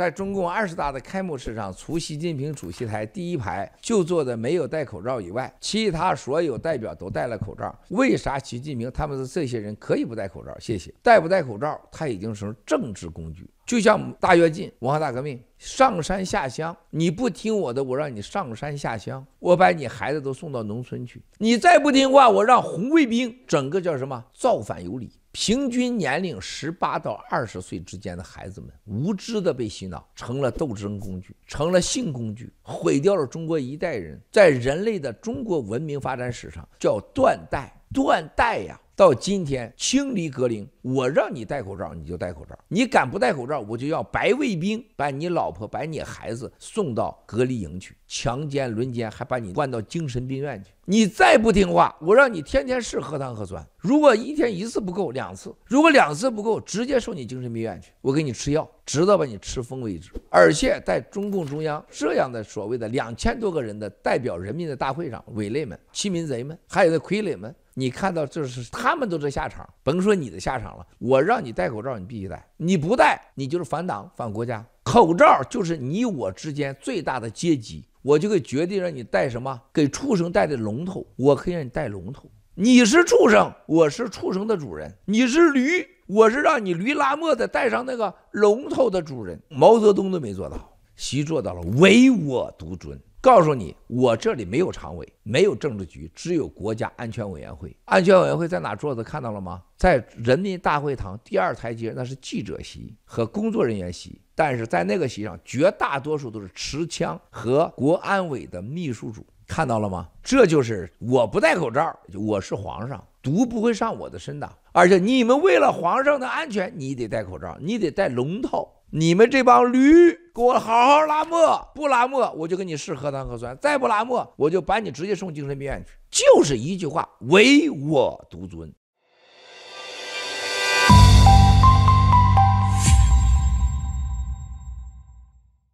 在中共二十大的开幕式上，除习近平主席台第一排就坐的没有戴口罩以外，其他所有代表都戴了口罩。为啥习近平他们的这些人可以不戴口罩？谢谢。戴不戴口罩，他已经成政治工具。就像大跃进、文化大革命、上山下乡，你不听我的，我让你上山下乡，我把你孩子都送到农村去。你再不听话，我让红卫兵整个叫什么造反有理。平均年龄十八到二十岁之间的孩子们，无知的被洗脑，成了斗争工具，成了性工具，毁掉了中国一代人。在人类的中国文明发展史上，叫断代，断代呀！到今天，清离格林，我让你戴口罩，你就戴口罩；你敢不戴口罩，我就要白卫兵把你老婆、把你孩子送到隔离营去，强奸、轮奸，还把你关到精神病院去。你再不听话，我让你天天试核糖核酸。如果一天一次不够，两次；如果两次不够，直接送你精神病院去。我给你吃药，直到把你吃疯为止。而且在中共中央这样的所谓的两千多个人的代表人民的大会上，伪类们、欺民贼们，还有那傀儡们，你看到这是他们都这下场，甭说你的下场了。我让你戴口罩，你必须戴，你不戴，你就是反党反国家。口罩就是你我之间最大的阶级，我就给决定让你戴什么，给畜生戴的龙头，我可以让你戴龙头。你是畜生，我是畜生的主人。你是驴，我是让你驴拉磨的，带上那个龙头的主人。毛泽东都没做到，习做到了，唯我独尊。告诉你，我这里没有常委，没有政治局，只有国家安全委员会。安全委员会在哪桌子看到了吗？在人民大会堂第二台阶，那是记者席和工作人员席。但是在那个席上，绝大多数都是持枪和国安委的秘书组。看到了吗？这就是我不戴口罩，我是皇上，毒不会上我的身的。而且你们为了皇上的安全，你得戴口罩，你得戴龙套。你们这帮驴，给我好好拉磨，不拉磨我就给你试核糖核酸，再不拉磨我就把你直接送精神病院去。就是一句话，唯我独尊。